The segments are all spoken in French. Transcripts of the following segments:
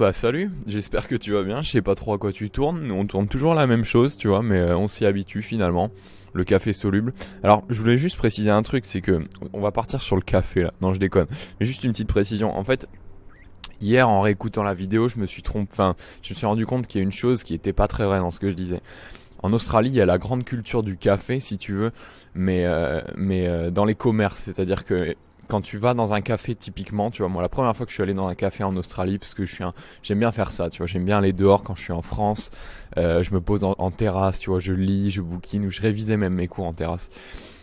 bah salut, j'espère que tu vas bien, je sais pas trop à quoi tu tournes, on tourne toujours la même chose, tu vois, mais euh, on s'y habitue finalement, le café soluble. Alors, je voulais juste préciser un truc, c'est que on va partir sur le café là. Non, je déconne. juste une petite précision. En fait, hier en réécoutant la vidéo, je me suis trompé, enfin, je me suis rendu compte qu'il y a une chose qui était pas très vraie dans ce que je disais. En Australie, il y a la grande culture du café, si tu veux, mais euh, mais euh, dans les commerces, c'est-à-dire que quand tu vas dans un café typiquement, tu vois, moi la première fois que je suis allé dans un café en Australie, parce que je suis j'aime bien faire ça, tu vois, j'aime bien aller dehors quand je suis en France, euh, je me pose en, terrasse, tu vois, je lis, je bouquine, ou je révisais même mes cours en terrasse.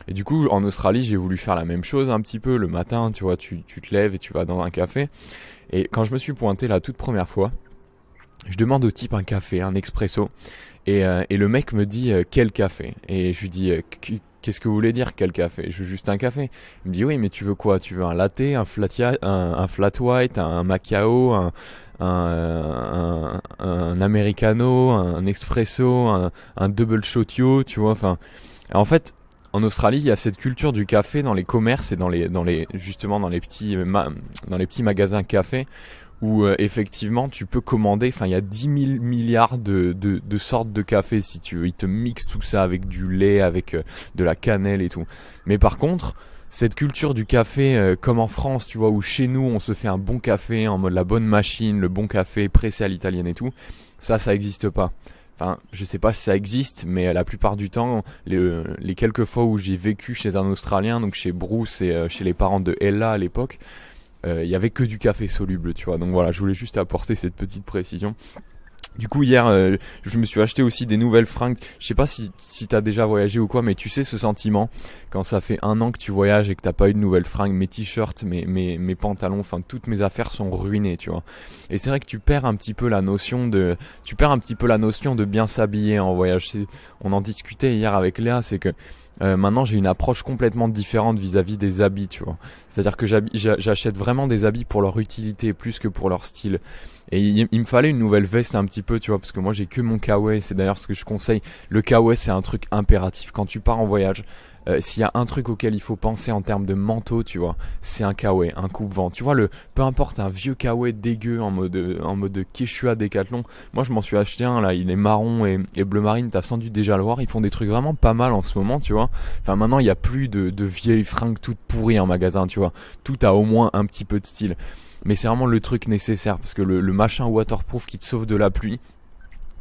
Et du coup, en Australie, j'ai voulu faire la même chose un petit peu le matin, tu vois, tu, te lèves et tu vas dans un café. Et quand je me suis pointé la toute première fois, je demande au type un café, un expresso. Et, euh, et le mec me dit euh, quel café Et je lui dis qu'est-ce que vous voulez dire quel café Je veux juste un café. Il me dit oui, mais tu veux quoi Tu veux un latte, un flat, un, flat white, un macao, un, un, americano, un espresso, un, double shotio, tu vois Enfin, en fait, en Australie, il y a cette culture du café dans les commerces et dans les, dans les, justement dans les petits, dans les petits magasins café où euh, effectivement tu peux commander, enfin il y a 10 000 milliards de, de, sortes de café si tu veux, ils te mixent tout ça avec du lait, avec euh, de la cannelle et tout. Mais par contre, cette culture du café euh, comme en France, tu vois, où chez nous on se fait un bon café en mode la bonne machine, le bon café pressé à l'italienne et tout, ça ça n'existe pas. Enfin, je sais pas si ça existe, mais la plupart du temps, les quelques fois où j'ai vécu chez un Australien, donc chez Bruce et chez les parents de Ella à l'époque, euh, il y avait que du café soluble, tu vois. Donc voilà, je voulais juste apporter cette petite précision. Du coup hier euh, je me suis acheté aussi des nouvelles fringues. Je sais pas si, si t'as déjà voyagé ou quoi, mais tu sais ce sentiment quand ça fait un an que tu voyages et que tu t'as pas eu de nouvelles fringues, mes t-shirts, mes, mes, pantalons, enfin toutes mes affaires sont ruinées, tu vois. Et c'est vrai que tu perds un petit peu la notion de tu perds un petit peu la notion de bien s'habiller en voyage. On en discutait hier avec Léa, c'est que euh, maintenant, j'ai une approche complètement différente vis-à-vis des habits, tu vois. C'est-à-dire que j'achète vraiment des habits pour leur utilité plus que pour leur style. Et il, me fallait une nouvelle veste un petit peu, tu vois, parce que moi j'ai que mon kawaii, c'est d'ailleurs ce que je conseille. Le K-Way, c'est un truc impératif. Quand tu pars en voyage, euh, s'il y a un truc auquel il faut penser en termes de manteau, tu vois, c'est un kawaii, un coupe-vent. Tu vois, le, peu importe, un vieux kawaii dégueu en mode, en mode Quechua décathlon. Moi, je m'en suis acheté un, là, il est marron et, bleu marine, t'as sans doute déjà le voir. Ils font des trucs vraiment pas mal en ce moment, tu vois. Enfin, maintenant, il n'y a plus de, de vieilles fringues toutes pourries en magasin, tu vois. Tout a au moins un petit peu de style. Mais c'est vraiment le truc nécessaire, parce que le, le machin waterproof qui te sauve de la pluie,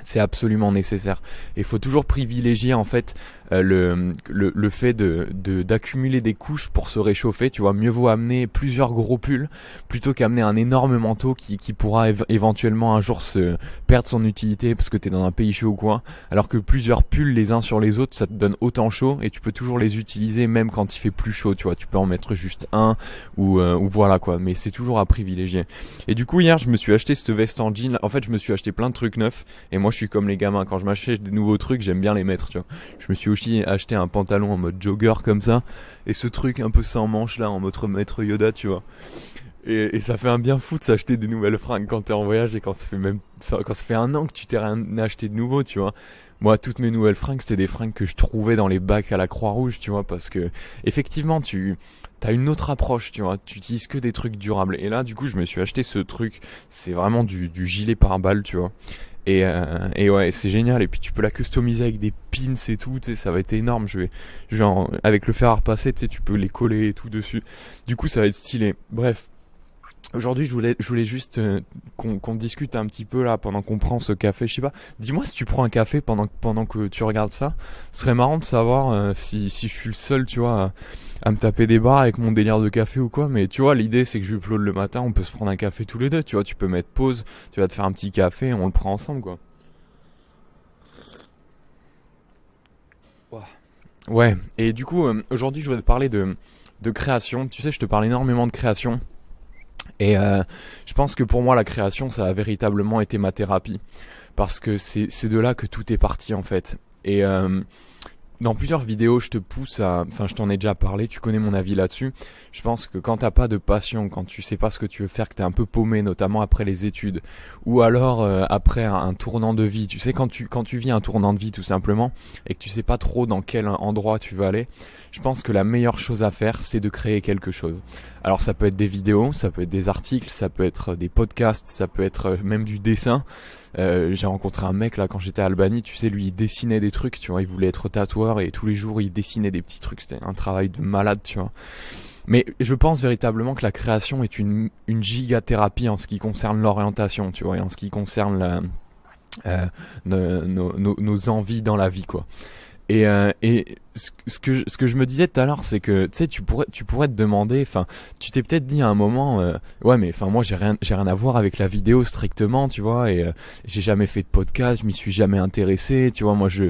c'est absolument nécessaire. Et il faut toujours privilégier en fait euh, le, le, le, fait d'accumuler de, d'accumuler des couches pour se réchauffer, tu vois, mieux vaut amener plusieurs gros pulls plutôt qu'amener un énorme manteau qui, qui pourra éventuellement un jour se perdre son utilité parce que t'es dans un pays chaud ou quoi, alors que plusieurs pulls les uns sur les autres, ça te donne autant chaud et tu peux toujours les utiliser même quand il fait plus chaud, tu vois, tu peux en mettre juste un ou, euh, ou voilà quoi, mais c'est toujours à privilégier. Et du coup hier je me suis acheté cette veste en jean, en fait je me suis acheté plein de trucs neufs et moi je suis comme les gamins, quand je m'achète des nouveaux trucs j'aime bien les mettre, tu vois. Je me suis j'ai acheter un pantalon en mode jogger comme ça, et ce truc un peu sans manches là, en mode maître Yoda, tu vois. Et, ça fait un bien fou de s'acheter des nouvelles fringues quand t'es en voyage et quand ça fait même quand ça fait un an que tu t'es rien acheté de nouveau, tu vois. Moi, toutes mes nouvelles fringues, c'était des fringues que je trouvais dans les bacs à la Croix-Rouge, tu vois, parce que effectivement, tu as une autre approche, tu vois. Tu utilises que des trucs durables. Et là, du coup, je me suis acheté ce truc. C'est vraiment du, du gilet pare-balles, tu vois. Et, euh, et, ouais, c'est génial. Et puis tu peux la customiser avec des pins et tout. Tu ça va être énorme. Je vais, avec le fer à repasser, tu tu peux les coller et tout dessus. Du coup, ça va être stylé. Bref, Aujourd'hui, je voulais, je voulais juste euh, qu'on discute un petit peu là pendant qu'on prend ce café. Je sais pas. Dis-moi si tu prends un café pendant pendant que tu regardes ça. Ce serait marrant de savoir euh, si si je suis le seul, tu vois, à, me taper des barres avec mon délire de café ou quoi. Mais tu vois, l'idée c'est que j'upload le matin. On peut se prendre un café tous les deux. Tu vois, tu peux mettre pause. Tu vas te faire un petit café. Et on le prend ensemble, quoi. Ouais. Et du coup, euh, aujourd'hui, je voulais te parler de de création. Tu sais, je te parle énormément de création. Et euh, je pense que pour moi, la création, ça a véritablement été ma thérapie. Parce que c'est de là que tout est parti, en fait. Et euh, dans plusieurs vidéos, je te pousse à, enfin, je t'en ai déjà parlé, tu connais mon avis là-dessus. Je pense que quand t'as pas de passion, quand tu sais pas ce que tu veux faire, que t'es un peu paumé, notamment après les études, ou alors euh, après un, tournant de vie, tu sais, quand tu, quand tu vis un tournant de vie tout simplement, et que tu sais pas trop dans quel endroit tu veux aller, je pense que la meilleure chose à faire, c'est de créer quelque chose. Alors ça peut être des vidéos, ça peut être des articles, ça peut être des podcasts, ça peut être euh, même du dessin. Euh, j'ai rencontré un mec là quand j'étais à Albanie, tu sais, lui il dessinait des trucs, tu vois, il voulait être tatoueur et tous les jours il dessinait des petits trucs, c'était un travail de malade, tu vois. Mais je pense véritablement que la création est une, une gigathérapie en ce qui concerne l'orientation, tu vois, et en ce qui concerne euh, nos, nos, envies dans la vie, quoi. Et, euh, et ce, que je, ce que je me disais tout à l'heure, c'est que tu sais, tu pourrais, tu pourrais te demander, enfin, tu t'es peut-être dit à un moment, euh, ouais, mais enfin, moi, j'ai rien, j'ai rien à voir avec la vidéo strictement, tu vois, et euh, j'ai jamais fait de podcast, je m'y suis jamais intéressé, tu vois, moi, je,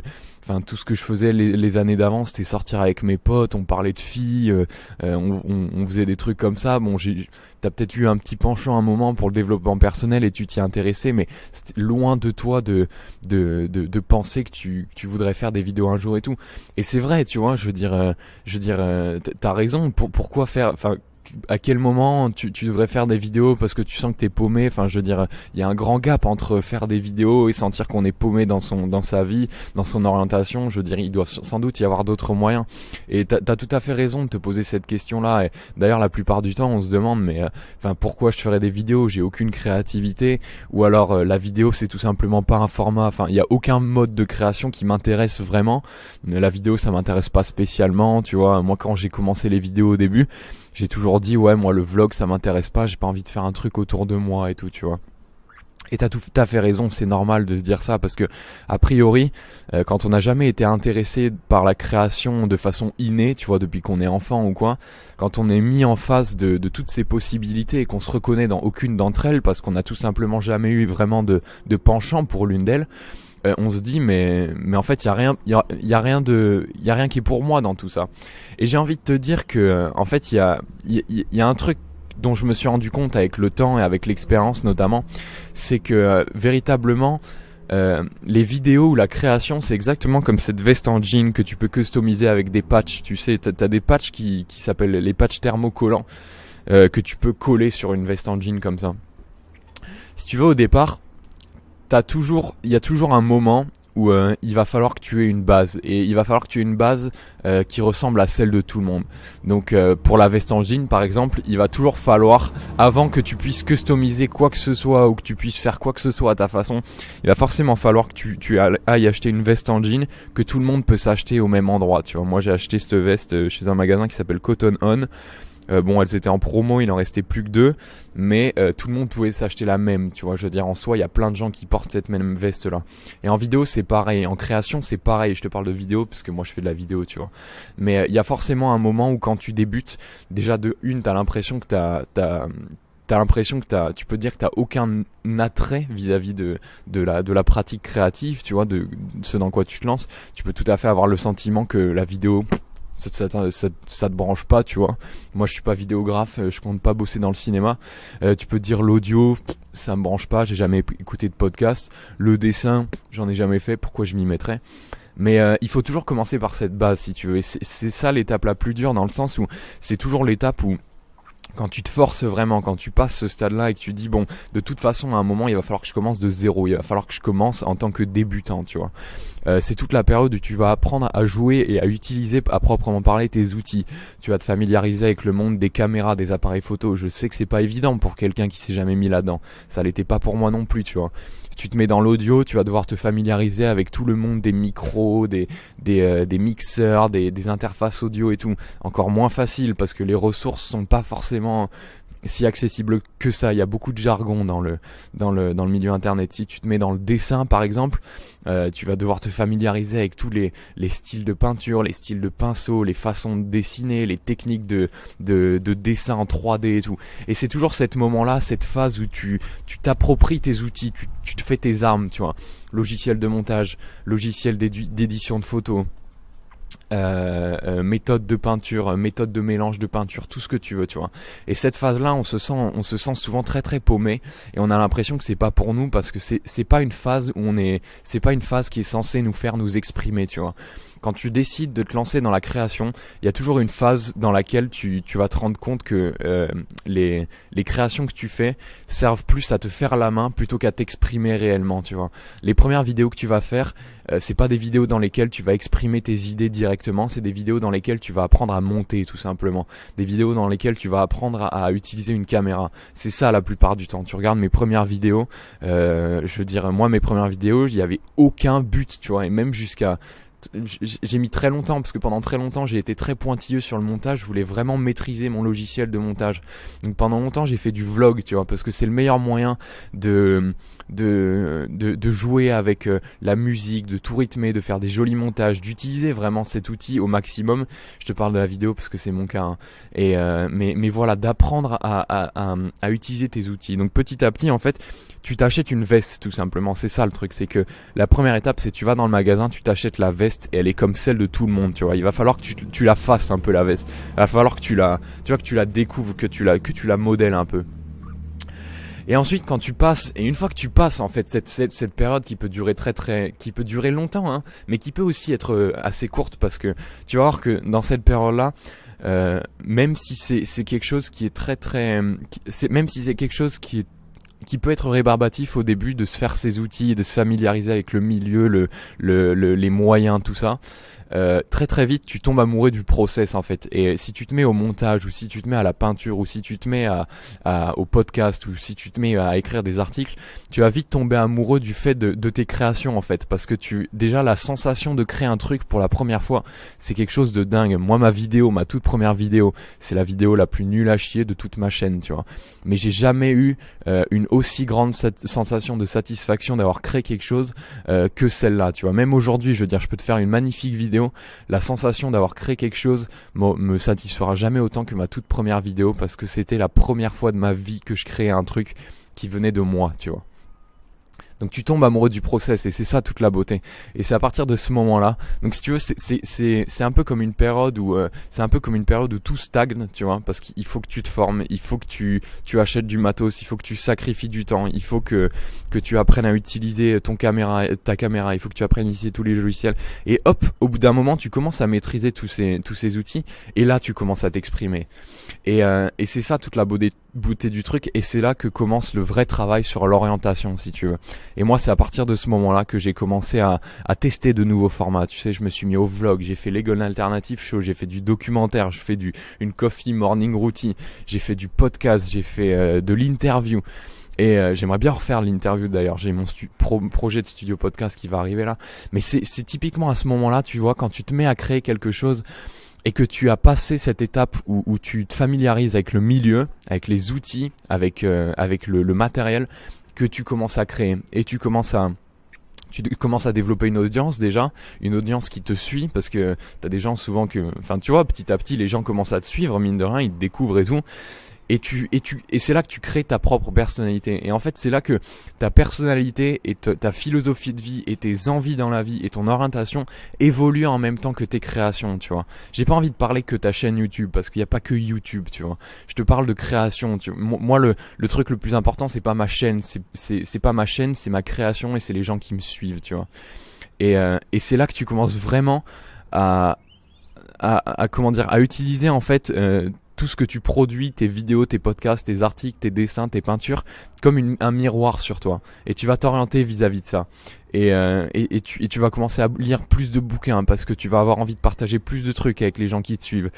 enfin tout ce que je faisais les, années d'avant c'était sortir avec mes potes on parlait de filles euh, euh, on, faisait des trucs comme ça bon j'ai t'as peut-être eu un petit penchant un moment pour le développement personnel et tu t'y intéressais mais c'est loin de toi de de, penser que tu, tu voudrais faire des vidéos un jour et tout et c'est vrai tu vois je veux dire euh, je veux dire t'as raison pour, pourquoi faire enfin à quel moment tu, tu, devrais faire des vidéos parce que tu sens que t'es paumé Enfin, je veux dire, il y a un grand gap entre faire des vidéos et sentir qu'on est paumé dans son dans sa vie, dans son orientation. Je veux dire, il doit sans doute y avoir d'autres moyens. Et t'as as tout à fait raison de te poser cette question-là. Et d'ailleurs, la plupart du temps, on se demande, mais euh, enfin, pourquoi je ferais des vidéos J'ai aucune créativité. Ou alors, euh, la vidéo, c'est tout simplement pas un format. Enfin, il y a aucun mode de création qui m'intéresse vraiment. La vidéo, ça m'intéresse pas spécialement. Tu vois, moi, quand j'ai commencé les vidéos au début j'ai toujours dit ouais moi le vlog ça m'intéresse pas, j'ai pas envie de faire un truc autour de moi et tout, tu vois. Et t'as tout t'as fait raison, c'est normal de se dire ça parce que a priori, euh, quand on n'a jamais été intéressé par la création de façon innée, tu vois, depuis qu'on est enfant ou quoi, quand on est mis en face de, toutes ces possibilités et qu'on se reconnaît dans aucune d'entre elles parce qu'on n'a tout simplement jamais eu vraiment de, de penchant pour l'une d'elles, euh, on se dit mais mais en fait il y a rien il y a, rien de il y a rien qui est pour moi dans tout ça. Et j'ai envie de te dire que euh, en fait il y a il y, a un truc dont je me suis rendu compte avec le temps et avec l'expérience notamment, c'est que euh, véritablement les vidéos ou la création, c'est exactement comme cette veste en jean que tu peux customiser avec des patchs. Tu sais, tu as des patchs qui, qui s'appellent les patchs thermocollants que tu peux coller sur une veste en jean comme ça. Si tu veux, au départ, t'as toujours, il y a toujours un moment où euh, il va falloir que tu aies une base et il va falloir que tu aies une base euh, qui ressemble à celle de tout le monde. Donc euh, pour la veste en jean par exemple, il va toujours falloir avant que tu puisses customiser quoi que ce soit ou que tu puisses faire quoi que ce soit à ta façon, il va forcément falloir que tu, tu ailles acheter une veste en jean que tout le monde peut s'acheter au même endroit. Tu vois, moi j'ai acheté cette veste chez un magasin qui s'appelle Cotton On euh, bon, elles étaient en promo, il en restait plus que deux, mais euh, tout le monde pouvait s'acheter la même, tu vois. Je veux dire, en soi, il y a plein de gens qui portent cette même veste là. Et en vidéo, c'est pareil. En création, c'est pareil. Je te parle de vidéo parce que moi, je fais de la vidéo, tu vois. Mais euh, il y a forcément un moment où quand tu débutes, déjà de une, t'as l'impression que t'as, t'as t'as l'impression que t'as, tu peux dire que t'as aucun attrait vis-à-vis de, de, la, de la pratique créative, tu vois, de, ce dans quoi tu te lances. Tu peux tout à fait avoir le sentiment que la vidéo, ça, te branche pas, tu vois. Moi, je suis pas vidéographe, euh, je compte pas bosser dans le cinéma. Euh, tu peux dire l'audio, ça me branche pas, j'ai jamais écouté de podcast. Le dessin, j'en ai jamais fait, pourquoi je m'y mettrais mais euh, il faut toujours commencer par cette base, si tu veux. Et c'est ça l'étape la plus dure dans le sens où c'est toujours l'étape où quand tu te forces vraiment, quand tu passes ce stade-là et que tu dis bon, de toute façon à un moment il va falloir que je commence de zéro, il va falloir que je commence en tant que débutant, tu vois. Euh, c'est toute la période où tu vas apprendre à jouer et à utiliser à proprement parler tes outils. Tu vas te familiariser avec le monde des caméras, des appareils photo. Je sais que c'est pas évident pour quelqu'un qui s'est jamais mis là-dedans. Ça l'était pas pour moi non plus, tu vois tu te mets dans l'audio, tu vas devoir te familiariser avec tout le monde des micros, des, des, euh, des mixeurs, des, des, interfaces audio et tout. Encore moins facile parce que les ressources sont pas forcément si accessibles que ça. Il y a beaucoup de jargon dans le, dans le, dans le milieu internet. Si tu te mets dans le dessin par exemple, euh, tu vas devoir te familiariser avec tous les, les, styles de peinture, les styles de pinceau, les façons de dessiner, les techniques de, de, de dessin en 3D et tout. Et c'est toujours ce moment-là, cette phase où tu t'appropries tes outils, tu, tu te fais tes armes, tu vois. Logiciel de montage, logiciel d'édition de photos. Euh, euh, méthode de peinture, euh, méthode de mélange de peinture, tout ce que tu veux, tu vois. Et cette phase-là, on se sent, on se sent souvent très très paumé et on a l'impression que c'est pas pour nous parce que c'est c'est pas une phase où on est, c'est pas une phase qui est censée nous faire nous exprimer, tu vois quand tu décides de te lancer dans la création, il y a toujours une phase dans laquelle tu, vas te rendre compte que euh, les, créations que tu fais servent plus à te faire la main plutôt qu'à t'exprimer réellement, tu vois. Les premières vidéos que tu vas faire, euh, c'est pas des vidéos dans lesquelles tu vas exprimer tes idées directement, c'est des vidéos dans lesquelles tu vas apprendre à monter tout simplement, des vidéos dans lesquelles tu vas apprendre à, utiliser une caméra. C'est ça la plupart du temps. Tu regardes mes premières vidéos, euh, je veux dire moi mes premières vidéos, j'y avais aucun but, tu vois, et même jusqu'à j'ai mis très longtemps, parce que pendant très longtemps, j'ai été très pointilleux sur le montage. Je voulais vraiment maîtriser mon logiciel de montage. Donc pendant longtemps, j'ai fait du vlog, tu vois, parce que c'est le meilleur moyen de, de, jouer avec euh, la musique, de tout rythmer, de faire des jolis montages, d'utiliser vraiment cet outil au maximum. Je te parle de la vidéo parce que c'est mon cas. Hein. Et, euh, mais, voilà, d'apprendre à, à utiliser tes outils. Donc petit à petit, en fait, tu t'achètes une veste tout simplement. C'est ça le truc, c'est que la première étape, c'est tu vas dans le magasin, tu t'achètes la veste et elle est comme celle de tout le monde, tu vois. Il va falloir que tu, la fasses un peu la veste. Il va falloir que tu la, tu vois, que tu la découvres, que tu la, que tu la modèles un peu. Et ensuite, quand tu passes, et une fois que tu passes en fait cette, période qui peut durer très très, qui peut durer longtemps, hein, mais qui peut aussi être euh, assez courte parce que tu vas voir que dans cette période-là, euh, même si c'est quelque chose qui est très très, euh, c'est même si c'est quelque chose qui est qui peut être rébarbatif au début de se faire ses outils et de se familiariser avec le milieu, le, le, le les moyens, tout ça. Euh, très très vite tu tombes amoureux du process en fait. Et si tu te mets au montage ou si tu te mets à la peinture ou si tu te mets à, au podcast ou si tu te mets à écrire des articles, tu vas vite tomber amoureux du fait de, de, tes créations en fait. Parce que tu déjà la sensation de créer un truc pour la première fois, c'est quelque chose de dingue. Moi ma vidéo, ma toute première vidéo, c'est la vidéo la plus nulle à chier de toute ma chaîne, tu vois. Mais j'ai jamais eu euh, une aussi grande sensation de satisfaction d'avoir créé quelque chose euh, que celle-là, tu vois. Même aujourd'hui, je veux dire, je peux te faire une magnifique vidéo la sensation d'avoir créé quelque chose me, me satisfera jamais autant que ma toute première vidéo parce que c'était la première fois de ma vie que je créais un truc qui venait de moi, tu vois. Donc tu tombes amoureux du process et c'est ça toute la beauté. Et c'est à partir de ce moment-là. Donc si tu veux, c'est un peu comme une période où euh, c'est un peu comme une période où tout stagne, tu vois, parce qu'il faut que tu te formes, il faut que tu tu achètes du matos, il faut que tu sacrifies du temps, il faut que que tu apprennes à utiliser ton caméra, ta caméra, il faut que tu apprennes à utiliser tous les logiciels. Et hop, au bout d'un moment, tu commences à maîtriser tous ces tous ces outils et là tu commences à t'exprimer. Et euh, et c'est ça toute la beauté bouter du truc et c'est là que commence le vrai travail sur l'orientation si tu veux. Et moi c'est à partir de ce moment-là que j'ai commencé à, tester de nouveaux formats. Tu sais, je me suis mis au vlog, j'ai fait l'Egon Alternative Show, j'ai fait du documentaire, je fais du une coffee morning routine, j'ai fait du podcast, j'ai fait euh, de l'interview. Et euh, j'aimerais bien refaire l'interview d'ailleurs. J'ai mon projet de studio podcast qui va arriver là. Mais c'est typiquement à ce moment-là, tu vois, quand tu te mets à créer quelque chose et que tu as passé cette étape où, où, tu te familiarises avec le milieu, avec les outils, avec, euh, avec le, matériel, que tu commences à créer et tu commences à tu commences à développer une audience déjà, une audience qui te suit parce que tu as des gens souvent que enfin tu vois, petit à petit les gens commencent à te suivre mine de rien, ils te découvrent et tout et tu et tu et c'est là que tu crées ta propre personnalité et en fait c'est là que ta personnalité et ta philosophie de vie et tes envies dans la vie et ton orientation évoluent en même temps que tes créations tu vois j'ai pas envie de parler que ta chaîne YouTube parce qu'il n'y a pas que YouTube tu vois je te parle de création tu vois. moi le, le truc le plus important c'est pas ma chaîne c'est c'est pas ma chaîne c'est ma création et c'est les gens qui me suivent tu vois et euh, et c'est là que tu commences vraiment à à, à, comment dire à utiliser en fait euh, tout ce que tu produis, tes vidéos, tes podcasts, tes articles, tes dessins, tes peintures, comme un miroir sur toi. Et tu vas t'orienter vis-à-vis de ça. Euh, et, tu, tu, vas commencer à lire plus de bouquins parce que tu vas avoir envie de partager plus de trucs avec les gens qui te suivent,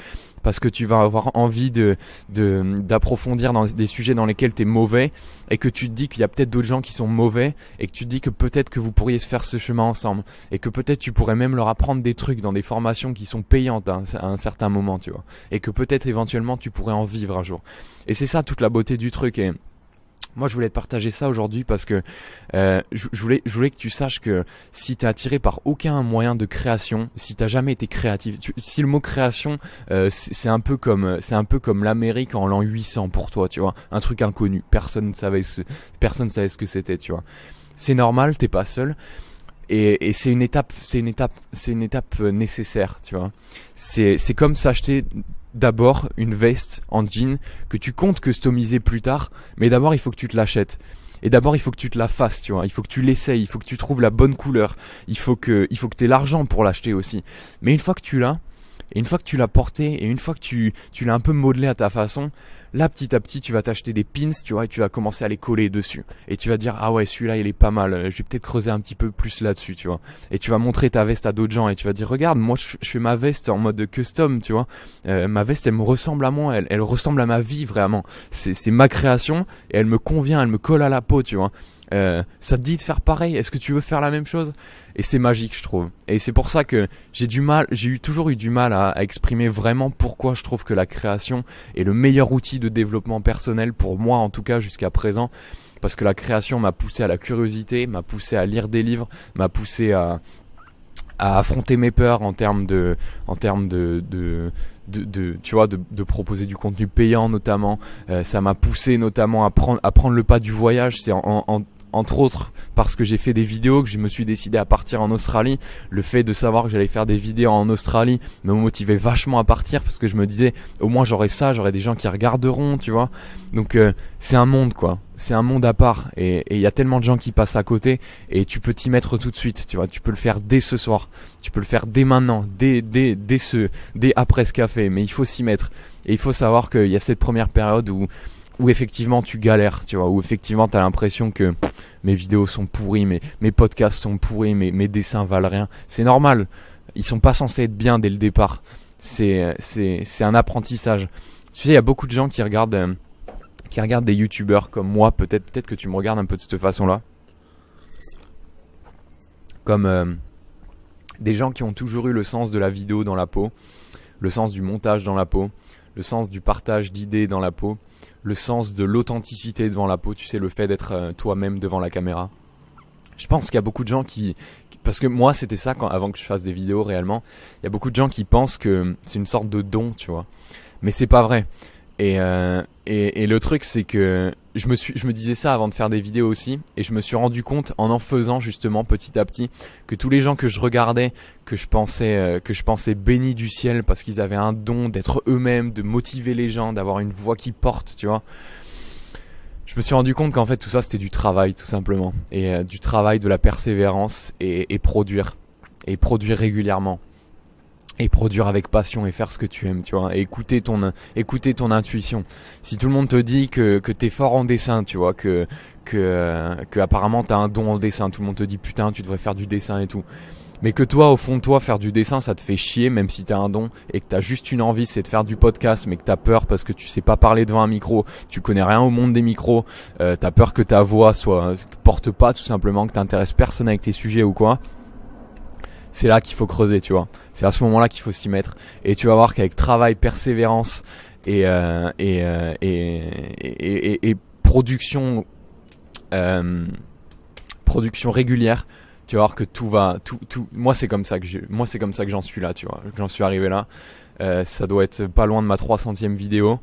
parce que tu vas avoir envie de, d'approfondir dans des sujets dans lesquels tu es mauvais et que tu te dis qu'il y a peut-être d'autres gens qui sont mauvais et que tu te dis que peut-être que vous pourriez se faire ce chemin ensemble et que peut-être tu pourrais même leur apprendre des trucs dans des formations qui sont payantes à un, certain moment, tu vois, et que peut-être éventuellement tu pourrais en vivre un jour. Et c'est ça toute la beauté du truc. Moi, je voulais te partager ça aujourd'hui parce que euh, je, voulais, je voulais que tu saches que si tu es attiré par aucun moyen de création, si t'as jamais été créatif, si le mot création euh, c'est un peu comme c'est un peu comme l'Amérique en l'an 800 pour toi, tu vois, un truc inconnu, personne ne savait ce, personne savait ce que c'était, tu vois. C'est normal, t'es pas seul et, c'est une étape c'est une étape c'est une étape euh, nécessaire tu vois c'est comme s'acheter d'abord une veste en jean que tu comptes customiser plus tard, mais d'abord il faut que tu te l'achètes. Et d'abord, il faut que tu te la fasses, tu vois. Il faut que tu l'essayes, il faut que tu trouves la bonne couleur. Il faut que, il faut que aies l'argent pour l'acheter aussi. Mais une fois que tu l'as, et une fois que tu l'as porté, et une fois que tu, tu l'as un peu modelé à ta façon, là petit à petit tu vas t'acheter des pins, tu vois, et tu vas commencer à les coller dessus. Et tu vas dire ah ouais celui-là il est pas mal, je vais peut-être creuser un petit peu plus là-dessus, tu vois. Et tu vas montrer ta veste à d'autres gens et tu vas dire regarde moi je, fais ma veste en mode custom, tu vois. Euh, ma veste elle me ressemble à moi, elle, elle ressemble à ma vie vraiment. C'est ma création et elle me convient, elle me colle à la peau, tu vois. Euh, ça te dit de faire pareil, est-ce que tu veux faire la même chose Et c'est magique, je trouve. Et c'est pour ça que j'ai du mal, j'ai toujours eu du mal à, exprimer vraiment pourquoi je trouve que la création est le meilleur outil de développement personnel pour moi, en tout cas jusqu'à présent. Parce que la création m'a poussé à la curiosité, m'a poussé à lire des livres, m'a poussé à, affronter mes peurs en termes de, en termes de, de tu vois, de, proposer du contenu payant notamment. Euh, ça m'a poussé notamment à prendre, le pas du voyage. C'est en, entre autres parce que j'ai fait des vidéos, que je me suis décidé à partir en Australie. Le fait de savoir que j'allais faire des vidéos en Australie me motivait vachement à partir parce que je me disais au moins j'aurais ça, j'aurais des gens qui regarderont, tu vois. Donc euh, c'est un monde quoi, c'est un monde à part et il y a tellement de gens qui passent à côté et tu peux t'y mettre tout de suite, tu vois. Tu peux le faire dès ce soir, tu peux le faire dès maintenant, dès dès dès ce dès après ce café, mais il faut s'y mettre et il faut savoir qu'il y a cette première période où où effectivement tu galères, tu vois, où effectivement tu as l'impression que mes vidéos sont pourries, mes, mes podcasts sont pourris, mes, mes dessins valent rien. C'est normal, ils sont pas censés être bien dès le départ. C'est un apprentissage. Tu sais, il y a beaucoup de gens qui regardent, euh, qui regardent des youtubeurs comme moi, peut-être peut, que tu me regardes un peu de cette façon-là. Comme euh, des gens qui ont toujours eu le sens de la vidéo dans la peau, le sens du montage dans la peau, le sens du partage d'idées dans la peau le sens de l'authenticité devant la peau, tu sais, le fait d'être euh, toi-même devant la caméra. Je pense qu'il y a beaucoup de gens qui, parce que moi c'était ça quand, avant que je fasse des vidéos réellement, il y a beaucoup de gens qui pensent que c'est une sorte de don, tu vois. Mais c'est pas vrai. Et, euh, et, et le truc c'est que je me, je me disais ça avant de faire des vidéos aussi, et je me suis rendu compte en en faisant justement petit à petit que tous les gens que je regardais, que je pensais, euh, que je pensais bénis du ciel parce qu'ils avaient un don d'être eux-mêmes, de motiver les gens, d'avoir une voix qui porte, tu vois. Je me suis rendu compte qu'en fait tout ça c'était du travail tout simplement, et euh, du travail, de la persévérance et produire, et produire régulièrement et produire avec passion et faire ce que tu aimes, tu vois, et écouter ton, écouter ton intuition. Si tout le monde te dit que, que t'es fort en dessin, tu vois, que, que, euh, que apparemment t'as un don en dessin, tout le monde te dit putain, tu devrais faire du dessin et tout. Mais que toi, au fond de toi, faire du dessin, ça te fait chier, même si t'as un don, et que t'as juste une envie, c'est de faire du podcast, mais que t'as peur parce que tu sais pas parler devant un micro, tu connais rien au monde des micros, tu euh, t'as peur que ta voix soit, euh, porte pas tout simplement, que t'intéresses personne avec tes sujets ou quoi c'est là qu'il faut creuser, tu vois. C'est à ce moment-là qu'il faut s'y mettre. Et tu vas voir qu'avec travail, persévérance et, euh, euh, et, production, euh, production régulière, tu vas voir que tout va, tout, tout. Moi, c'est comme ça que moi, c'est comme ça que j'en suis là, tu vois. J'en suis arrivé là. ça doit être pas loin de ma 300e vidéo.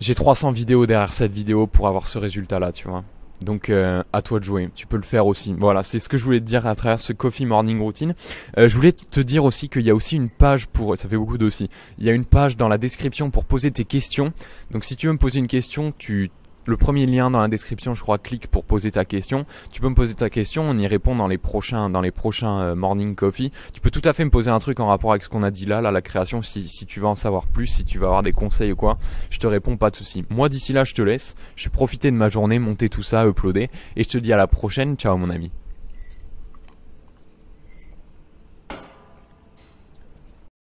J'ai 300 vidéos derrière cette vidéo pour avoir ce résultat-là, tu vois. Donc euh, à toi de jouer, tu peux le faire aussi. Voilà, c'est ce que je voulais te dire à travers ce Coffee Morning Routine. Euh, je voulais te dire aussi qu'il y a aussi une page pour, ça fait beaucoup d'aussi, il y a une page dans la description pour poser tes questions. Donc si tu veux me poser une question, tu le premier lien dans la description, je crois, clique pour poser ta question. Tu peux me poser ta question, on y répond dans les prochains, dans les prochains euh, morning coffee. Tu peux tout à fait me poser un truc en rapport avec ce qu'on a dit là, là, la création, si, si tu veux en savoir plus, si tu veux avoir des conseils ou quoi, je te réponds pas de souci. Moi, d'ici là, je te laisse. Je vais profiter de ma journée, monter tout ça, uploader, et je te dis à la prochaine. Ciao, mon ami.